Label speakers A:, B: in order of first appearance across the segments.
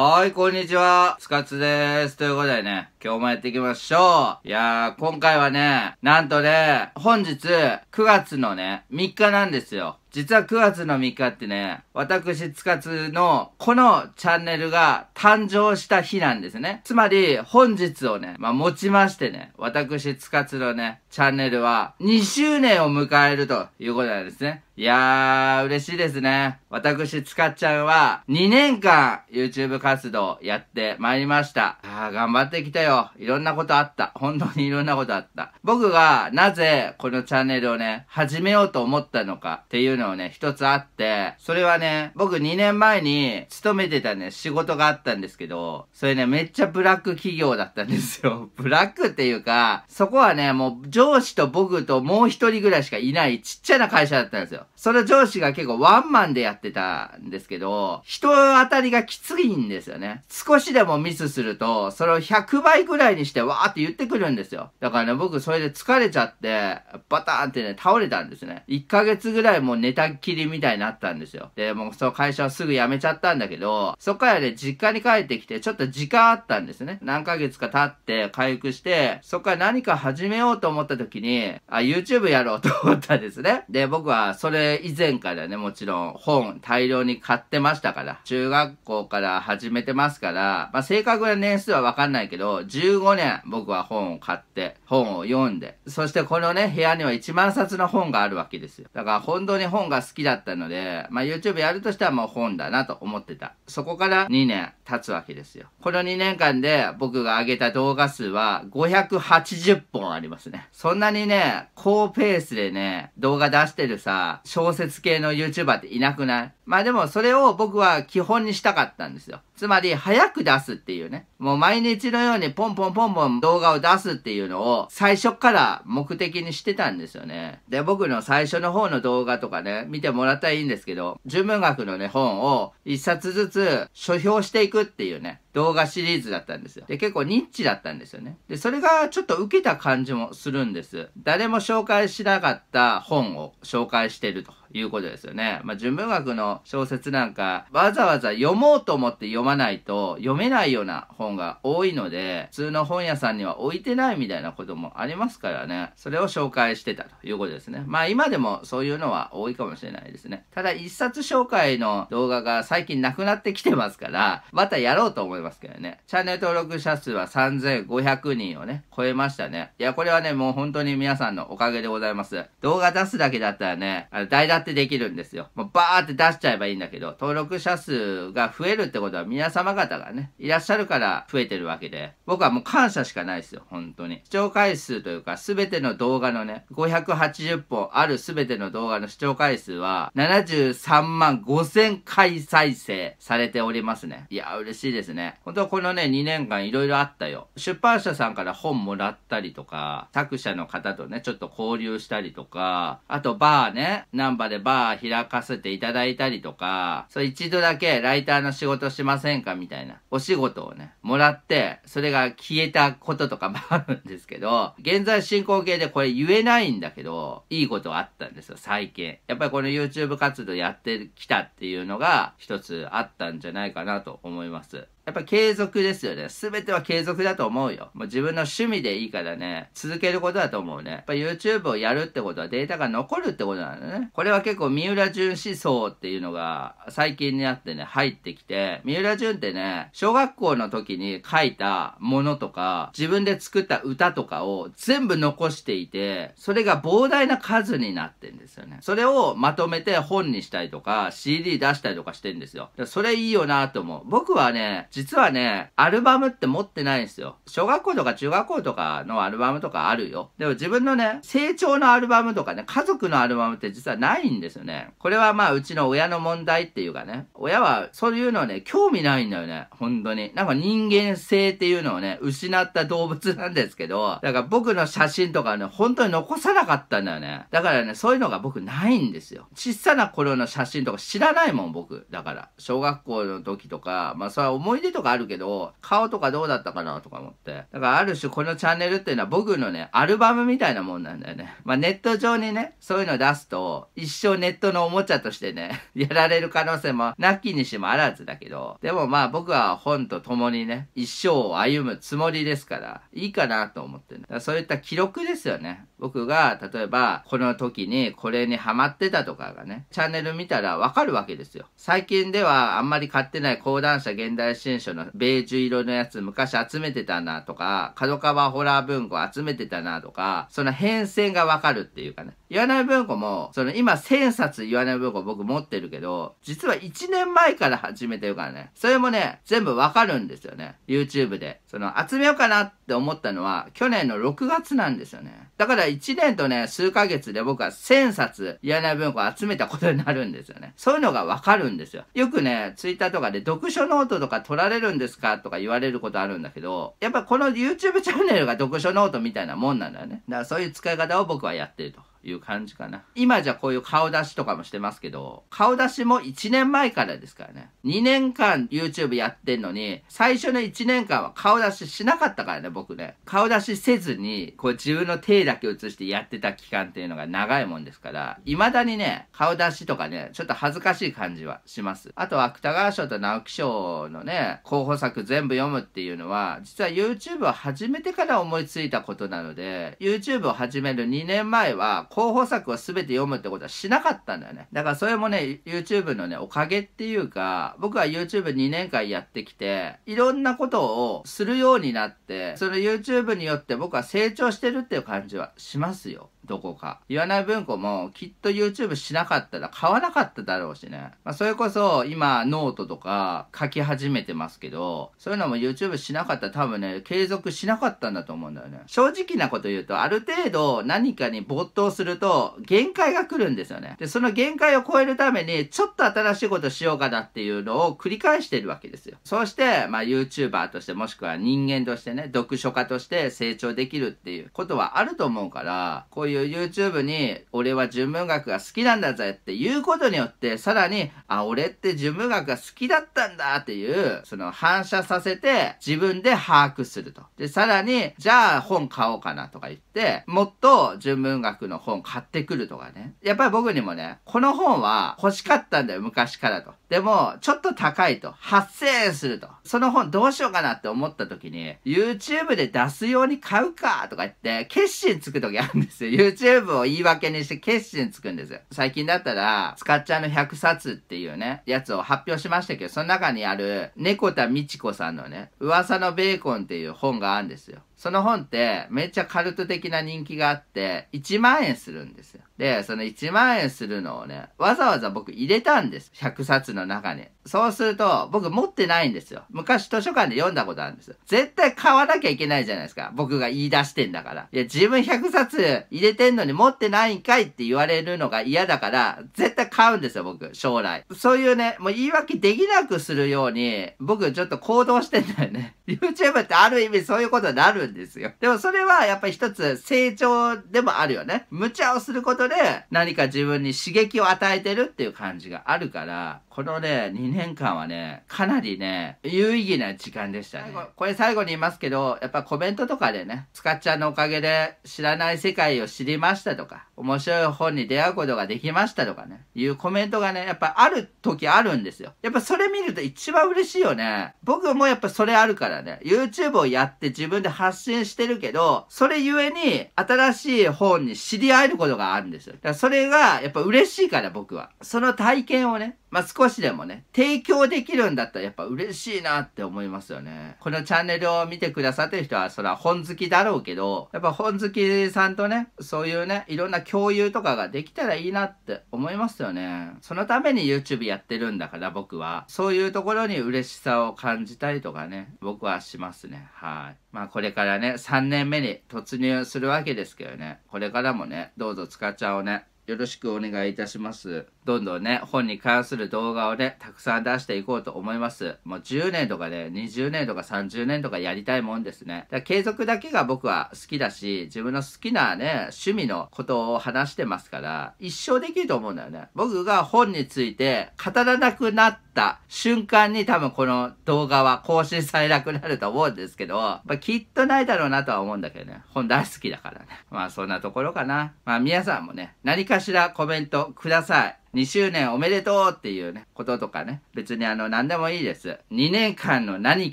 A: はい、こんにちは。スカツです。ということでね、今日もやっていきましょう。いやー、今回はね、なんとね、本日9月のね、3日なんですよ。実は9月の3日ってね、私、つかつの、このチャンネルが誕生した日なんですね。つまり、本日をね、まあ、ちましてね、私、つかつのね、チャンネルは2周年を迎えるということなんですね。いやー、嬉しいですね。私、つかちゃんは、2年間、YouTube 活動やってまいりました。あー、頑張ってきたよ。いろんなことあった。本当にいろんなことあった。僕が、なぜ、このチャンネルをね、始めようと思ったのかっていうのをね、一つあって、それはね、僕2年前に勤めてたね、仕事があったんですけど、それね、めっちゃブラック企業だったんですよ。ブラックっていうか、そこはね、もう上司と僕ともう一人ぐらいしかいないちっちゃな会社だったんですよ。その上司が結構ワンマンでやってたんですけど、人当たりがきついんですよね。少しでもミスすると、それを100倍ぐらいにしてわーって言ってくるんですよ。だからね、僕それで疲れちゃって、バターンってね、倒れたんですね。1ヶ月ぐらいもう寝寝たきりみたいになったんですよ。で、もうその会社はすぐ辞めちゃったんだけど、そっからね、実家に帰ってきて、ちょっと時間あったんですね。何ヶ月か経って回復して、そっから何か始めようと思った時に、あ、YouTube やろうと思ったんですね。で、僕はそれ以前からね、もちろん本大量に買ってましたから、中学校から始めてますから、まあ、正確な年数はわかんないけど、15年僕は本を買って、本を読んで、そしてこのね、部屋には1万冊の本があるわけですよ。だから本当に本本が好きだったので、まあ、YouTube やるとしてはもう本だなと思ってた。そこから2年経つわけですよ。この2年間で僕が上げた動画数は580本ありますね。そんなにね、高ペースでね、動画出してるさ、小説系の YouTuber っていなくないまあでもそれを僕は基本にしたかったんですよ。つまり早く出すっていうね。もう毎日のようにポンポンポンポン動画を出すっていうのを最初から目的にしてたんですよね。で、僕の最初の方の動画とかね、ね、見てもらったらいいんですけど、純文学のね、本を一冊ずつ書評していくっていうね、動画シリーズだったんですよ。で、結構ニッチだったんですよね。で、それがちょっと受けた感じもするんです。誰も紹介しなかった本を紹介してると。いうことですよね。まあ、純文学の小説なんか、わざわざ読もうと思って読まないと読めないような本が多いので、普通の本屋さんには置いてないみたいなこともありますからね、それを紹介してたということですね。まあ、今でもそういうのは多いかもしれないですね。ただ、一冊紹介の動画が最近なくなってきてますから、またやろうと思いますけどね。チャンネル登録者数は3500人をね、超えましたね。いや、これはね、もう本当に皆さんのおかげでございます。動画出すだけだったらね、あの大脱ってできるんですよ。もうバーって出しちゃえばいいんだけど、登録者数が増えるってことは皆様方がね、いらっしゃるから増えてるわけで、僕はもう感謝しかないですよ、本当に。視聴回数というか、すべての動画のね、580本あるすべての動画の視聴回数は、73万5000回再生されておりますね。いや、嬉しいですね。本当はこのね、2年間いろいろあったよ。出版社さんから本もらったりとか、作者の方とね、ちょっと交流したりとか、あとバーね、ナンバかでバー開かせていただいたりとか、そう一度だけライターの仕事しませんかみたいなお仕事をね、もらって、それが消えたこととかもあるんですけど、現在進行形でこれ言えないんだけど、いいことあったんですよ、最近。やっぱりこの YouTube 活動やってきたっていうのが一つあったんじゃないかなと思います。やっぱ継続ですよね。すべては継続だと思うよ。もう自分の趣味でいいからね、続けることだと思うね。やっぱ YouTube をやるってことはデータが残るってことなんだね。これは結構三浦淳思想っていうのが最近になってね、入ってきて、三浦淳ってね、小学校の時に書いたものとか、自分で作った歌とかを全部残していて、それが膨大な数になってんですよね。それをまとめて本にしたりとか、CD 出したりとかしてんですよ。それいいよなと思う。僕はね、実はね、アルバムって持ってないんですよ。小学校とか中学校とかのアルバムとかあるよ。でも自分のね、成長のアルバムとかね、家族のアルバムって実はないんですよね。これはまあ、うちの親の問題っていうかね、親はそういうのね、興味ないんだよね。本当に。なんか人間性っていうのをね、失った動物なんですけど、だから僕の写真とかね、本当に残さなかったんだよね。だからね、そういうのが僕ないんですよ。小さな頃の写真とか知らないもん、僕。だから。小学校の時とか、まあそれは思い出手とかあるけど、顔とかどうだったかなとか思って。だからある種このチャンネルっていうのは僕のね、アルバムみたいなもんなんだよね。まあネット上にね、そういうの出すと、一生ネットのおもちゃとしてね、やられる可能性もなきにしもあらずだけど、でもまあ僕は本と共にね、一生を歩むつもりですから、いいかなと思ってね。そういった記録ですよね。僕が、例えば、この時にこれにハマってたとかがね、チャンネル見たらわかるわけですよ。最近ではあんまり買ってない講談社現代新文書のベージュ色のやつ昔集めてたなとか、角川ホラー文庫集めてたなとか、その変遷がわかるっていうかね。言わない文庫も、その今1000冊言わない文庫僕持ってるけど、実は1年前から始めてるからね。それもね、全部わかるんですよね。YouTube で。その集めようかなって思ったのは、去年の6月なんですよね。だから1年とね、数ヶ月で僕は1000冊言わない文庫集めたことになるんですよね。そういうのがわかるんですよ。よくね、Twitter とかで読書ノートとか取られるんですかとか言われることあるんだけど、やっぱこの YouTube チャンネルが読書ノートみたいなもんなんだよね。だからそういう使い方を僕はやってると。いう感じかな。今じゃこういう顔出しとかもしてますけど、顔出しも1年前からですからね。2年間 YouTube やってんのに、最初の1年間は顔出ししなかったからね、僕ね。顔出しせずに、こう自分の手だけ映してやってた期間っていうのが長いもんですから、未だにね、顔出しとかね、ちょっと恥ずかしい感じはします。あとは芥川賞と直木賞のね、候補作全部読むっていうのは、実は YouTube を始めてから思いついたことなので、YouTube を始める2年前は、候補作を全て読むってことはしなかったんだよね。だからそれもね、YouTube のね、おかげっていうか、僕は YouTube2 年間やってきて、いろんなことをするようになって、その YouTube によって僕は成長してるっていう感じはしますよ。どこか。言わない文庫もきっと YouTube しなかったら買わなかっただろうしね。まあ、それこそ今ノートとか書き始めてますけど、そういうのも YouTube しなかったら多分ね、継続しなかったんだと思うんだよね。正直なこと言うと、ある程度何かに没頭すると限界が来るんですよね。で、その限界を超えるためにちょっと新しいことしようかなっていうのを繰り返してるわけですよ。そして、まあ YouTuber としてもしくは人間としてね、読書家として成長できるっていうことはあると思うから、こういうう YouTube に、俺は純文学が好きなんだぜっていうことによって、さらに、あ、俺って純文学が好きだったんだっていう、その反射させて、自分で把握すると。で、さらに、じゃあ本買おうかなとか言って、もっと純文学の本買ってくるとかね。やっぱり僕にもね、この本は欲しかったんだよ、昔からと。でも、ちょっと高いと。8000円すると。その本どうしようかなって思った時に、YouTube で出すように買うかとか言って、決心つく時あるんですよ。YouTube を言い訳にして決心つくんですよ。最近だったら、スカッチャーの100冊っていうね、やつを発表しましたけど、その中にある、猫田美智子さんのね、噂のベーコンっていう本があるんですよ。その本ってめっちゃカルト的な人気があって、1万円するんですよ。で、その1万円するのをね、わざわざ僕入れたんです。100冊の中に。そうすると、僕持ってないんですよ。昔図書館で読んだことあるんですよ。絶対買わなきゃいけないじゃないですか。僕が言い出してんだから。いや、自分100冊入れてんのに持ってないんかいって言われるのが嫌だから、絶対買うんですよ、僕、将来。そういうね、もう言い訳できなくするように、僕ちょっと行動してんだよね。YouTube ってある意味そういうことになるんですよ。でもそれはやっぱり一つ成長でもあるよね。無茶をすることで何か自分に刺激を与えてるっていう感じがあるから、このね、2年間はね、かなりね、有意義な時間でしたね。これ最後に言いますけど、やっぱコメントとかでね、スカちゃんのおかげで知らない世界を知りましたとか、面白い本に出会うことができましたとかね、いうコメントがね、やっぱある時あるんですよ。やっぱそれ見ると一番嬉しいよね。僕もやっぱそれあるからね、YouTube をやって自分で発発信してるけど、それゆえに新しい本に知り合えることがあるんですよ。だからそれがやっぱ嬉しいから僕は。その体験をね、まあ、少しでもね、提供できるんだったらやっぱ嬉しいなって思いますよね。このチャンネルを見てくださってる人は、それは本好きだろうけど、やっぱ本好きさんとね、そういうね、いろんな共有とかができたらいいなって思いますよね。そのために YouTube やってるんだから僕は、そういうところに嬉しさを感じたりとかね、僕はしますね。はい。まあこれからね、3年目に突入するわけですけどね、これからもね、どうぞっちゃんをね、よろしくお願いいたします。どんどんね、本に関する動画をね、たくさん出していこうと思います。もう10年とかね、20年とか30年とかやりたいもんですね。だから継続だけが僕は好きだし、自分の好きなね、趣味のことを話してますから、一生できると思うんだよね。僕が本について語らなくなった瞬間に多分この動画は更新されなくなると思うんですけど、まあ、きっとないだろうなとは思うんだけどね。本大好きだからね。まあそんなところかな。まあ皆さんもね、何かしらコメントください。2周年おめでとうっていうね、こととかね、別にあの、何でもいいです。2年間の何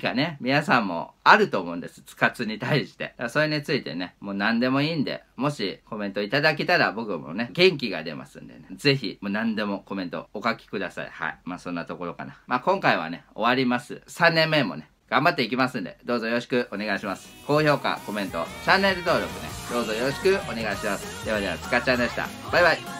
A: かね、皆さんもあると思うんです。つかつに対して。それについてね、もう何でもいいんで、もしコメントいただけたら僕もね、元気が出ますんでね、ぜひ、もう何でもコメントお書きください。はい。まあそんなところかな。まあ今回はね、終わります。3年目もね、頑張っていきますんで、どうぞよろしくお願いします。高評価、コメント、チャンネル登録ね、どうぞよろしくお願いします。ではでは、つかちゃんでした。バイバイ。